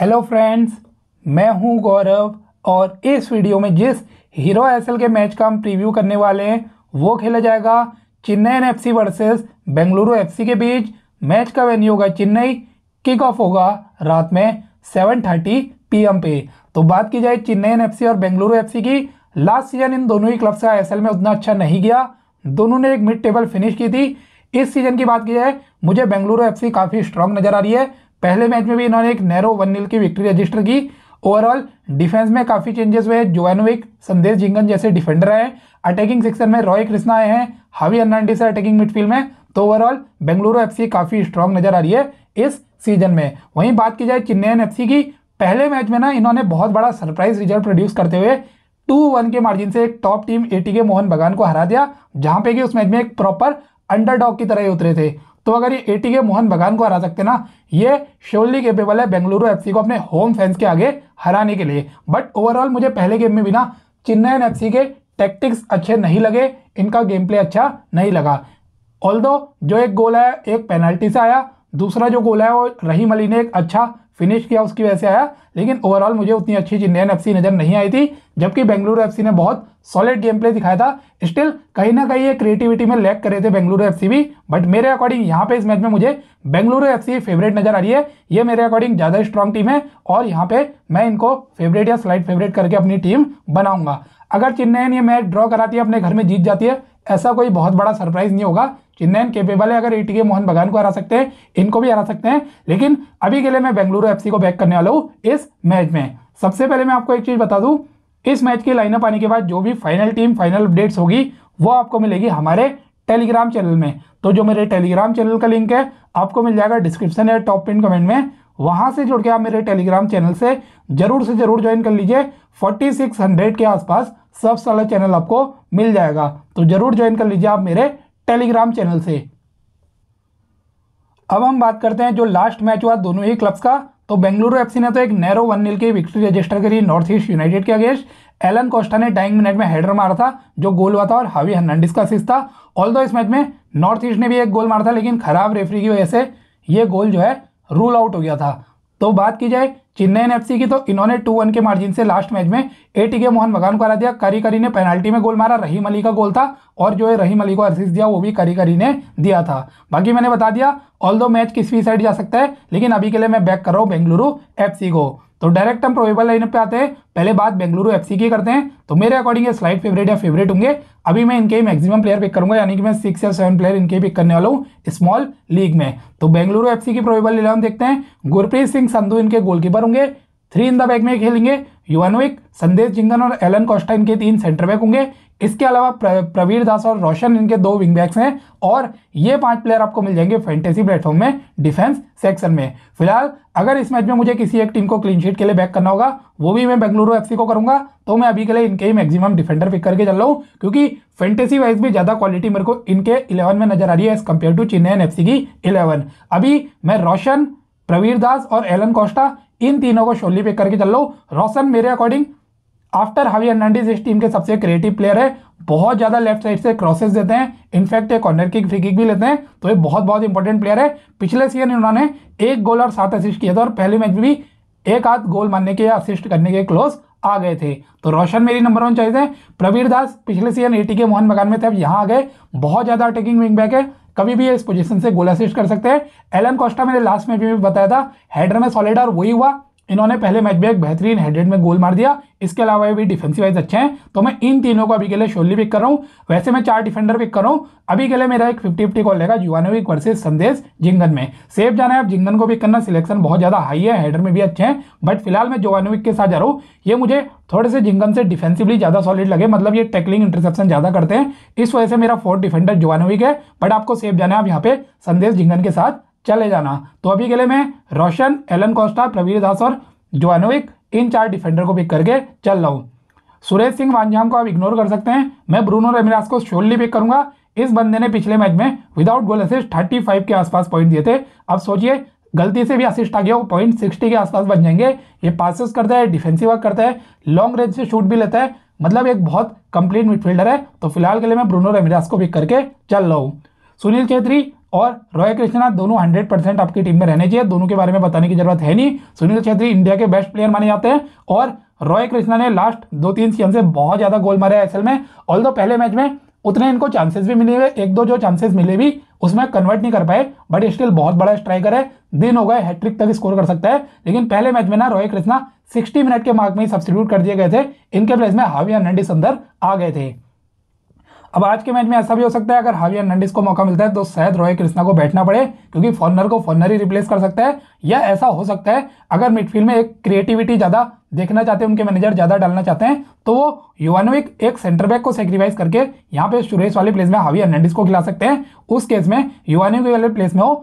hello friends मैं हूं गौरव और इस वीडियो में जिस हीरो एसएल के मैच का हम प्रीव्यू करने वाले हैं वो खेला जाएगा Chennai FC versus Bengaluru FC के बीच मैच का वेन्यू होगा चेन्नई किक ऑफ होगा रात में सेवन थर्टी पी पे तो बात की जाए चेन्नई एफसी और बेंगलुरु एफसी की लास्ट सीजन इन दोनों ही क्लब्स का एस में उतना अच्छा नहीं गया दोनों ने एक मिड टेबल फिनिश की थी इस सीजन की बात की जाए मुझे बेंगलुरु एफसी काफ़ी स्ट्रांग नज़र आ रही है पहले मैच में भी इन्होंने एक नैरो वन नील की विक्ट्री रजिस्टर की ओवरऑल डिफेंस में काफ़ी चेंजेस हुए जोवानोविक संदेश जिंगन जैसे डिफेंडर आए अटैकिंग सेक्शन में रॉय कृष्णा आए हैं हावी अर्नांडिस अटैकिंग मिडफील्ड में तो ओवरऑल बेंगलुरु एफसी काफ़ी स्ट्रांग नजर आ रही है इस सीजन में वहीं बात की जाए चेन्नईन एफसी की पहले मैच में ना इन्होंने बहुत बड़ा सरप्राइज रिजल्ट प्रोड्यूस करते हुए टू वन के मार्जिन से एक टॉप टीम एटी के मोहन बगान को हरा दिया जहां पे कि उस मैच में एक प्रॉपर अंडरडॉग की तरह ही उतरे थे तो अगर ये एटी के मोहन बगान को हरा सकते ना ये श्योरली केपेबल है बेंगलुरु एफसी को अपने होम फैंस के आगे हराने के लिए बट ओवरऑल मुझे पहले गेम में भी ना चेन्नई एफसी के टैक्टिक्स अच्छे नहीं लगे इनका गेम प्ले अच्छा नहीं लगा ऑल जो एक गोल है एक पेनल्टी से आया दूसरा जो गोल है वो रहीम अली ने एक अच्छा फिनिश किया उसकी वजह से आया लेकिन ओवरऑल मुझे उतनी अच्छी चेन्नैन एफ नज़र नहीं आई थी जबकि बेंगलुरु एफ ने बहुत सॉलिड गेम प्ले दिखाया था स्टिल कहीं ना कहीं ये क्रिएटिविटी में लैक कर रहे थे बेंगलुरु एफ भी बट मेरे अकॉर्डिंग यहाँ पे इस मैच में मुझे बेंगलुरु एफ फेवरेट नज़र आ रही है ये मेरे अकॉर्डिंग ज़्यादा स्ट्रॉन्ग टीम है और यहाँ पे मैं इनको फेवरेट या स्लाइड फेवरेट करके अपनी टीम बनाऊंगा अगर चेन्नैन ये मैच ड्रॉ कराती है अपने घर में जीत जाती है ऐसा कोई बहुत बड़ा सरप्राइज नहीं होगा चेन्नैन केपेबल है अगर ए के मोहन बगान को हरा सकते हैं इनको भी हरा सकते हैं लेकिन अभी के लिए मैं बेंगलुरु एफ को बैक करने वाला हूँ इस मैच में सबसे पहले मैं आपको एक चीज़ बता दूँ इस मैच की लाइनअप आने के बाद जो भी फाइनल टीम फाइनल अपडेट्स होगी वो आपको मिलेगी हमारे टेलीग्राम चैनल में तो जो मेरे टेलीग्राम चैनल का लिंक है आपको मिल जाएगा डिस्क्रिप्शन या टॉप पिन कमेंट में वहां से जुड़ के आप मेरे टेलीग्राम चैनल से जरूर से जरूर ज्वाइन कर लीजिए 4600 के आसपास सब सारा चैनल आपको मिल जाएगा तो जरूर ज्वाइन कर लीजिए आप मेरे टेलीग्राम चैनल से अब हम बात करते हैं जो लास्ट मैच हुआ दोनों ही क्लब्स का तो बेंगलुरु एफसी ने तो एक नैरो वन नील की विक्ट्री रजिस्टर करी नॉर्थ ईस्ट यूनाइटेड के अगेंस्ट एलन कोस्टा ने डाइंग मिनट में हेडर मारा था जो गोल हुआ था और हावी हर्नांडिस का असिस्ट था ऑल इस मैच में नॉर्थ ईस्ट ने भी एक गोल मारा था लेकिन खराब रेफरी की वजह से ये गोल जो है रूल आउट हो गया था तो बात की जाए चेन्नई एफ की तो इन्होंने टू वन के मार्जिन से लास्ट मैच में ए टी के मोहन बगान को हरा दिया करी करी ने पेनाल्टी में गोल मारा रहीम अली का गोल था और जो है रहीम अली को अर्सिस दिया वो भी करी करी ने दिया था बाकी मैंने बता दिया ऑल दो मैच किस भी साइड जा सकता है लेकिन अभी के लिए मैं बैक कर रहा हूँ बेंगलुरु एफ को तो डायरेक्ट हम प्रोबेबल लाइनअप पे आते हैं पहले बात बेंगलुरु एफसी की करते हैं तो मेरे अकॉर्डिंग ये स्लाइड फेवरेट या फेवरेट होंगे अभी मैं इनके मैक्सिमम प्लेयर पिक करूंगा यानी कि मैं सिक्स या सेवन प्लेयर इनके पिक करने वाला हूँ स्मॉल लीग में तो बेंगलुरु एफ की प्रोबेबल इलेवन देखते हैं गुरप्रीत सिंह संधु इनके गोलकीपर होंगे थ्री इन द बैक में खेलेंगे युवानविक संदेश जिंगन और एलन कॉस्टा इनके तीन सेंटर बैक होंगे इसके अलावा प्रवीर दास और रोशन इनके दो विंग बैक्स हैं और ये पांच प्लेयर आपको मिल जाएंगे फैंटेसी प्लेटफॉर्म में डिफेंस सेक्शन में फिलहाल अगर इस मैच में मुझे किसी एक टीम को क्लीन शीट के लिए बैक करना होगा वो भी मैं बेंगलुरु एफसी को करूंगा तो मैं अभी के लिए इनके ही मैक्सिमम डिफेंडर पिक करके चल रहा हूँ क्योंकि फैंटेसी वाइज भी ज़्यादा क्वालिटी मेरे को इनके इलेवन में नजर आ रही है as compared to Chennai F की इलेवन अभी मैं रोशन प्रवीर दास और एलन कोस्टा इन तीनों को शोली पिक करके चल रहा हूँ रोशन मेरे अकॉर्डिंग आफ्टर हावी हर्नांडिस इस टीम के सबसे क्रिएटिव प्लेयर है बहुत ज़्यादा लेफ्ट साइड से क्रॉसेस देते हैं इनफैक्ट एक कॉर्नर किक फ्री किक भी लेते हैं तो ये बहुत बहुत इंपॉर्टेंट प्लेयर है पिछले सीजन उन्होंने एक गोल और सात असिस्ट किया था और पहले मैच में भी एक आध गोल मारने के या असिस्ट करने के क्लोज आ गए थे तो रोशन मेरी नंबर वन चाहिए प्रवीर दास पिछले सीजन एटी के मोहन बगान में थे अब यहाँ आ गए बहुत ज़्यादा अटैकिंग विंग बैक है कभी भी इस पोजीशन से गोल असिस्ट कर सकते हैं एलन कोस्टा मैंने लास्ट मैच में भी बताया था हेडर में सॉलिड और वही हुआ इन्होंने पहले मैच में एक बेहतरीन हेडेड में गोल मार दिया इसके अलावा भी डिफेंसिव वाइज अच्छे हैं तो मैं इन तीनों को अभी के लिए शोली पिक कर रहा हूँ वैसे मैं चार डिफेंडर पिक कर रहा हूँ अभी के लिए मेरा एक फिफ्टी फिफ्टी कॉल रहेगा जुआनोविक वर्सेज संदेश जिंगन में सेफ जाना है आप जिंगन को पिक करना सिलेक्शन बहुत ज़्यादा हाई है हेडर में भी अच्छे हैं बट फिलहाल मैं जोवानोविक के साथ जा रहा हूँ ये मुझे थोड़े से जिंगन से डिफेंसिवली ज़्यादा सॉलिड लगे मतलब ये टैकलिंग इंटरसेप्शन ज़्यादा करते हैं इस वजह से मेरा फोर्थ डिफेंडर जोवानोविक है बट आपको सेफ जाना है आप यहाँ पे संदेश जिंगन के साथ चले जाना तो अभी के लिए मैं रोशन एलन कॉस्टा प्रवीर दास और जोनोविक इन चार डिफेंडर को पिक करके चल रहा हूँ सुरेश सिंह वांझाम को आप इग्नोर कर सकते हैं मैं ब्रूनो रेमिरास को श्योरली पिक करूंगा इस बंदे ने पिछले मैच में विदाउट गोल असिस्ट फाइव के आसपास पॉइंट दिए थे अब सोचिए गलती से भी असिस्ट आ गया पॉइंट सिक्सटी के आसपास बन जाएंगे ये पासिस करता है डिफेंसिव वर्क करता है लॉन्ग रेंज से शूट भी लेता है मतलब एक बहुत कंप्लीट मिडफील्डर है तो फिलहाल के लिए मैं ब्रूनो रेमिरास को पिक करके चल रहा हूँ सुनील छेत्री और रॉय कृष्णा दोनों हंड्रेड परसेंट आपकी टीम में रहने चाहिए दोनों के बारे में बताने की जरूरत है नहीं सुनील छेत्री इंडिया के बेस्ट प्लेयर माने जाते हैं और रॉय कृष्णा ने लास्ट दो तीन सीएम से बहुत ज़्यादा गोल मारे एसएल में ऑल दो पहले मैच में उतने इनको चांसेस भी मिले हुए एक दो जो चांसेस मिले भी उसमें कन्वर्ट नहीं कर पाए बट स्टिल बहुत बड़ा स्ट्राइकर है दिन हो गए हैट्रिक तक स्कोर कर सकता है लेकिन पहले मैच में ना रोहित कृष्णा 60 मिनट के मार्क में ही सब्सटीट्यूट कर दिए गए थे इनके प्लेस में हावी हर्नांडिस अंदर आ गए थे अब आज के मैच में ऐसा भी हो सकता है अगर हावी नंडिस को मौका मिलता है तो शायद रोय कृष्णा को बैठना पड़े क्योंकि फॉर्नर को फॉर्नर ही रिप्लेस कर सकता है या ऐसा हो सकता है अगर मिडफील्ड में एक क्रिएटिविटी ज़्यादा देखना चाहते हैं उनके मैनेजर ज़्यादा डालना चाहते हैं तो वो युवानविक एक सेंटर बैक को सेक्रीफाइस करके यहाँ पे सुरेश वाले प्लेस में हावी हर्नैंडिस को खिला सकते हैं उस केस में युवानविक वाले प्लेस में हो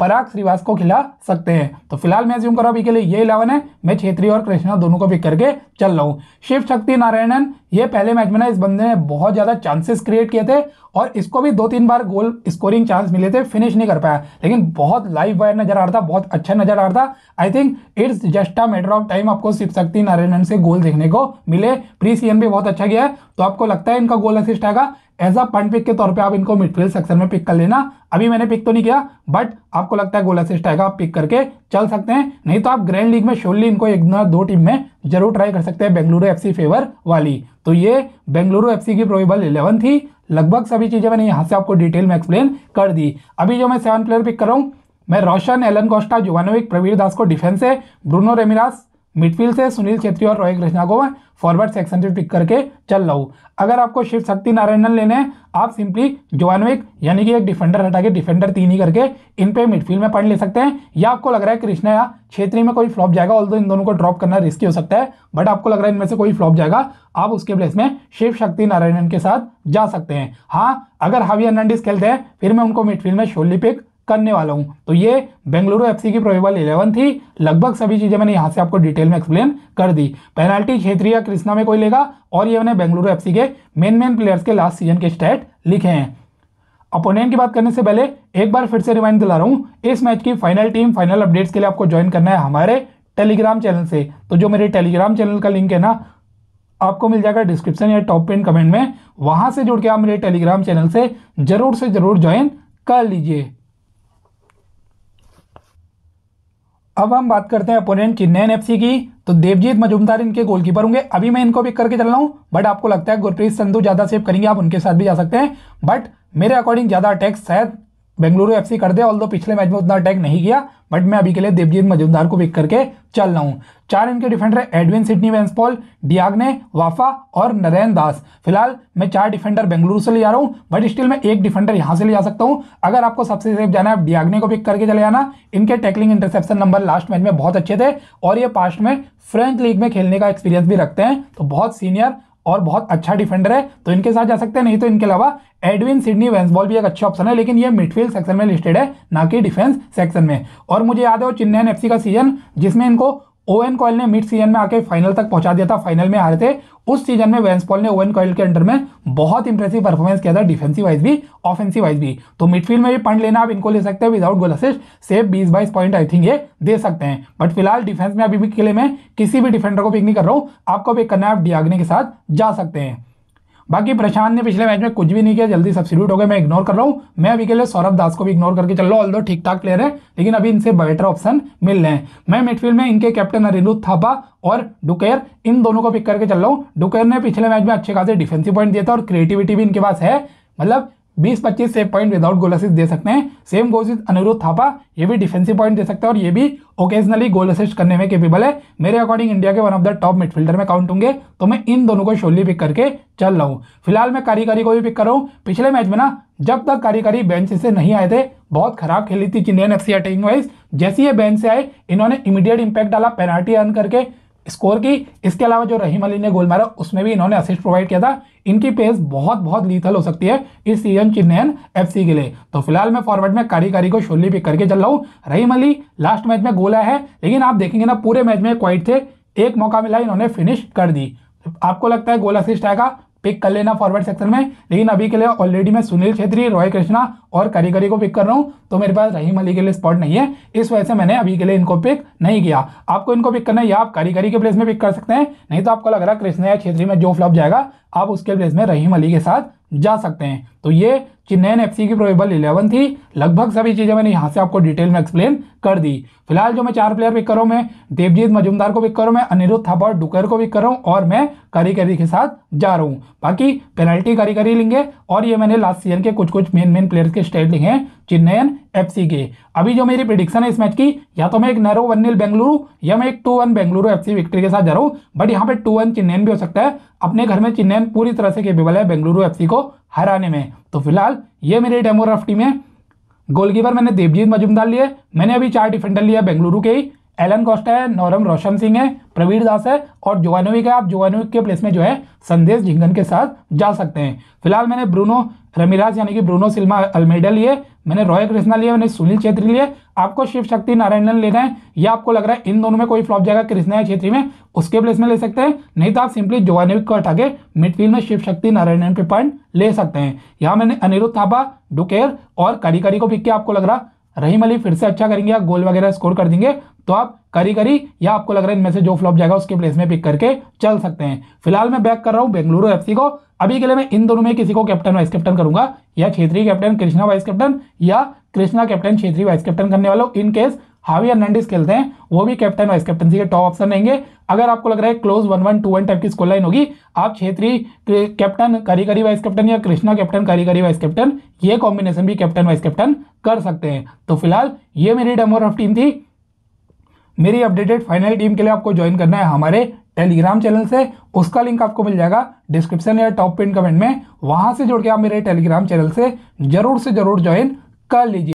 पराग श्रीवास को खिला सकते हैं तो फिलहाल मैं ज्यूम कर रहा अभी के लिए ये इलेवन है मैं छेत्री और कृष्णा दोनों को पिक करके चल रहा हूँ शिव शक्ति नारायणन ये पहले मैच में ना इस बंदे ने बहुत ज़्यादा चांसेस क्रिएट किए थे और इसको भी दो तीन बार गोल स्कोरिंग चांस मिले थे फिनिश नहीं कर पाया लेकिन बहुत लाइव वायर नजर आ रहा था बहुत अच्छा नजर आ रहा था I think it's just a matter of time आपको शिव शक्ति नारायणन से गोल देखने को मिले प्री सी भी बहुत अच्छा गया है तो आपको लगता है इनका गोल असिस्ट आएगा एज अ पंट पिक के तौर पे आप इनको मिडफील्ड सेक्शन में पिक कर लेना अभी मैंने पिक तो नहीं किया बट आपको लगता है गोल असिस्ट आएगा आप पिक करके चल सकते हैं नहीं तो आप ग्रैंड लीग में श्योरली इनको एक ना दो टीम में जरूर ट्राई कर सकते हैं बेंगलुरु एफसी फेवर वाली तो ये बेंगलुरु एफसी की प्रोबेबल इलेवन थी लगभग सभी चीज़ें मैंने यहाँ से आपको डिटेल में एक्सप्लेन कर दी अभी जो मैं सेवन प्लेयर पिक कर रहा हूँ मैं Roshan Alan Costa Jovanovic Praveer Das को डिफेंस है ब्रूनो रेमिरास मिडफील्ड से सुनील छेत्री और रोहित कृष्णा को मैं फॉरवर्ड सेक्शन से पिक करके चल रहा हूँ अगर आपको शिव शक्ति नारायणन लेने हैं आप सिंपली जोनविक यानी कि एक डिफेंडर हटा के डिफेंडर तीन ही करके इन पे मिडफील्ड में पॉइंट ले सकते हैं या आपको लग रहा है कृष्णा या छेत्री में कोई फ्लॉप जाएगा ऑल्दो इन दोनों को ड्रॉप करना रिस्की हो सकता है बट आपको लग रहा है इनमें से कोई फ्लॉप जाएगा आप उसके प्लेस में शिव शक्ति नारायणन के साथ जा सकते हैं हाँ अगर हावी हर्नांडिस खेलते हैं फिर मैं उनको मिडफील्ड में शोली पिक करने वाला हूँ तो ये बेंगलुरु एफसी की प्रोबेबल इलेवन थी लगभग सभी चीज़ें मैंने यहाँ से आपको डिटेल में एक्सप्लेन कर दी पेनाल्टी क्षेत्रीय कृष्णा में कोई लेगा और ये मैंने बेंगलुरु एफसी के मेन मेन प्लेयर्स के लास्ट सीजन के स्टैट लिखे हैं अपोनेंट की बात करने से पहले एक बार फिर से रिमाइंड दिला रहा हूँ इस मैच की फाइनल टीम फाइनल अपडेट्स के लिए आपको ज्वाइन करना है हमारे टेलीग्राम चैनल से तो जो मेरे टेलीग्राम चैनल का लिंक है ना आपको मिल जाएगा डिस्क्रिप्शन या टॉप पेन कमेंट में वहाँ से जुड़ के आप मेरे टेलीग्राम चैनल से ज़रूर से ज़रूर ज्वाइन कर लीजिए अब हम बात करते हैं अपोनेंट चिन्नयन एफ की तो देवजीत मजुमदार इनके गोलकीपर होंगे अभी मैं इनको पिक करके चल रहा हूँ बट आपको लगता है गुरप्रीत संधू ज़्यादा सेव करेंगे आप उनके साथ भी जा सकते हैं बट मेरे अकॉर्डिंग ज़्यादा अटैक शायद बेंगलुरु एफ कर दे ऑल पिछले मैच में उतना अटैक नहीं किया बट मैं अभी के लिए देवजीत मजुमदार को पिक करके चल रहा हूँ चार इनके डिफेंडर है एडविन सिडनी वेंसपॉल डियाग्ने वाफा और नरेन दास फिलहाल मैं चार डिफेंडर बेंगलुरु से ले जा रहा हूँ बट स्टिल मैं एक डिफेंडर यहाँ से ले जा सकता हूँ अगर आपको सबसे सेफ जाना है आप को पिक करके चले जाना इनके tackling interception number last match में बहुत अच्छे थे और ये पास्ट में फ्रेंच लीग में खेलने का एक्सपीरियंस भी रखते हैं तो बहुत सीनियर और बहुत अच्छा डिफेंडर है तो इनके साथ जा सकते हैं नहीं तो इनके अलावा एडविन सिडनी वेंसबॉल भी एक अच्छा ऑप्शन है लेकिन ये मिडफील्ड सेक्शन में लिस्टेड है ना कि डिफेंस सेक्शन में और मुझे याद है वो चेन्नई एफसी का सीजन जिसमें इनको ओवन कॉयल ने मिड सीजन में आके फाइनल तक पहुंचा दिया था फाइनल में हारे थे उस सीजन में वेंस पॉल ने ओवन कॉयल के अंडर में बहुत इंप्रेसिव परफॉर्मेंस किया था डिफेंसिव वाइज भी ऑफेंसिव वाइज भी तो मिडफील्ड में भी पॉइंट लेना आप इनको ले सकते हैं विदाउट गोल असिस्ट सेफ बीस बाईस पॉइंट आई थिंक ये दे सकते हैं बट फिलहाल डिफेंस में अभी भी के लिए मैं किसी भी डिफेंडर को पिक नहीं कर रहा हूँ आपको पिक करना है आप डियागने के साथ जा सकते हैं बाकी प्रशांत ने पिछले मैच में कुछ भी नहीं किया जल्दी सब्सिट्यूट हो गए मैं इग्नोर कर रहा हूँ मैं अभी के लिए सौरभ दास को भी इग्नोर करके चल रहा हूँ ऑल ठीक ठाक प्लेयर है लेकिन अभी इनसे बेटर ऑप्शन मिल रहे हैं मैं मिडफील्ड में इनके कैप्टन अरिंदु थापा और डुकेर इन दोनों को पिक करके चल रहा हूँ डुकेर ने पिछले मैच में अच्छे खासे डिफेंसिव पॉइंट दिया था और क्रिएटिविटी भी इनके पास है मतलब बीस पच्चीस save point without goal assist दे सकते हैं सेम गोज अनिरुद्ध थापा ये भी डिफेंसिव पॉइंट दे सकते हैं और ये भी ओकेजनली गोल असिस्ट करने में केपेबल है मेरे अकॉर्डिंग इंडिया के one of the top midfielder में काउंट होंगे तो मैं इन दोनों को शोली पिक करके चल रहा हूँ फिलहाल मैं कारीकारी को भी पिक कर रहा हूँ पिछले मैच में ना जब तक कारीकारी बेंच से नहीं आए थे बहुत खराब खेली थी Indian F C attacking wise जैसे ये बेंच से आए इन्होंने इमीडिएट इम्पैक्ट डाला पेनाल्टी अर्न करके स्कोर की इसके अलावा जो रहीम अली ने गोल मारा उसमें भी इन्होंने असिस्ट प्रोवाइड किया था इनकी पेस बहुत बहुत लीथल हो सकती है इस सीजन चिन्हन एफ के लिए तो फिलहाल मैं फॉरवर्ड में कारी कारी को शोली पिक करके चल रहा हूँ रहीम अली लास्ट मैच में गोला है लेकिन आप देखेंगे ना पूरे मैच में क्वाइट थे एक मौका मिला इन्होंने फिनिश कर दी आपको लगता है गोला सिस्ट आएगा पिक कर लेना फॉरवर्ड सेक्शन में लेकिन अभी के लिए ऑलरेडी मैं सुनील छेत्री रोहित कृष्णा और करीगरी को पिक कर रहा हूँ तो मेरे पास रहीम अली के लिए स्पॉट नहीं है इस वजह से मैंने अभी के लिए इनको पिक नहीं किया आपको इनको पिक करना है या आप करीगरी के प्लेस में पिक कर सकते हैं नहीं तो आपको लग रहा है कृष्णा या छेत्री में जो फ्लॉप जाएगा आप उसके प्लेस में रहीम अली के साथ जा सकते हैं तो ये नैन एफ की प्रोबेबल इलेवन थी लगभग सभी चीज़ें मैंने यहाँ से आपको डिटेल में एक्सप्लेन कर दी फिलहाल जो मैं चार प्लेयर पिक करूँ मैं देवजीत मजुमदार को पिक करूँ मैं अनिरुद्ध थापर डुकर को पिक करूँ और मैं करी करी के साथ जा रहा हूँ बाकी पेनल्टी करी करी लेंगे और ये मैंने लास्ट सीजन के कुछ कुछ मेन मेन प्लेयर्स के स्टेट लिखे हैं चेन्नईन एफ सी के अभी जो मेरी प्रिडिक्शन है इस मैच की या तो मैं एक नैरो वन नील बेंगलुरु या मैं एक two one Bengaluru F C victory के साथ जा रहा हूँ बट यहाँ पे टू वन चेन्नईन भी हो सकता है अपने घर में चेन्नईन पूरी तरह से केपेबल है बेंगलुरु एफ सी को हराने में तो फिलहाल ये मेरी डेमोग्राफ टीम है गोलकीपर मैंने देवजीत मजुमदार लिए मैंने अभी चार डिफेंडर लिया बेंगलुरु के ही एलन कॉस्टा है नौरम रोशन सिंह है प्रवीर दास है और जोवानोविक है आप जोवानोविक के प्लेस में जो है संदेश झिंगन के साथ जा सकते हैं फिलहाल मैंने ब्रूनो रमिराज यानी कि ब्रूनो सिल्मा अल्मेडा लिए मैंने रॉय कृष्णा लिए मैंने सुनील छेत्री लिए आपको शिव शक्ति नारायणन लेना है या आपको लग रहा है इन दोनों में कोई फ्लॉप जाएगा कृष्णा या छेत्री में उसके प्लेस में ले सकते हैं नहीं तो आप सिंपली जोवानोविक को हटा के मिडफील्ड में शिव शक्ति नारायणन पे पॉइंट ले सकते हैं यहाँ मैंने अनिरुद्ध थापा डुकेर और कड़ी कड़ी को पिक किया आपको लग रहा रहीम अली फिर से अच्छा करेंगे या गोल वगैरह स्कोर कर देंगे तो आप करी करी या आपको लग रहा है इनमें से जो फ्लॉप जाएगा उसके प्लेस में पिक करके चल सकते हैं फिलहाल मैं बैक कर रहा हूँ बेंगलुरु एफसी को अभी के लिए मैं इन दोनों में किसी को कैप्टन वाइस कैप्टन करूंगा या क्षेत्रीय कैप्टन कृष्णा वाइस कैप्टन या Krishna captain Chhetri vice captain करने वालों इनकेस हावी हर्नांडिस खेलते हैं वो भी कैप्टन वाइस कैप्टनसी के टॉप ऑप्शन रहेंगे अगर आपको लग रहा है close one one two one type की स्कोर लाइन होगी आप क्षेत्रीय कैप्टन करी करी वाइस कैप्टन या कृष्णा कैप्टन करी करी वाइस कैप्टन ये कॉम्बिनेशन भी कैप्टन वाइस कैप्टन कर सकते हैं तो फिलहाल ये मेरी डेमोर ऑफ टीम थी मेरी अपडेटेड फाइनल टीम के लिए आपको ज्वाइन करना है हमारे टेलीग्राम चैनल से उसका लिंक आपको मिल जाएगा डिस्क्रिप्शन या टॉप पिन कमेंट में वहां से जुड़ के आप मेरे टेलीग्राम चैनल से जरूर से जरूर ज्वाइन कर लीजिए